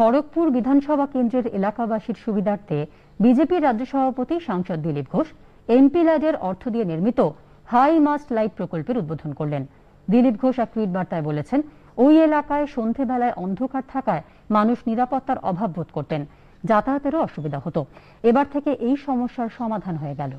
খড়গপুর বিধানসভা কেন্দ্রের এলাকাবাসীর সুবিধার্থে বিজেপি রাজ্য সভাপতি সাংসদ দিলীপ ঘোষ এমপি ল্যাডের অর্থ দিয়ে নির্মিত হাই মাস্ট লাইট প্রকল্পের উদ্বোধন করলেন দিলীপ ঘোষ এক টুইট বার্তায় বলেছেন ওই এলাকায় সন্ধেবেলায় অন্ধকার থাকায় মানুষ নিরাপত্তার অভাব বোধ করতেন যাতায়াতেরও অসুবিধা হতো এবার থেকে এই সমস্যার সমাধান হয়ে গেল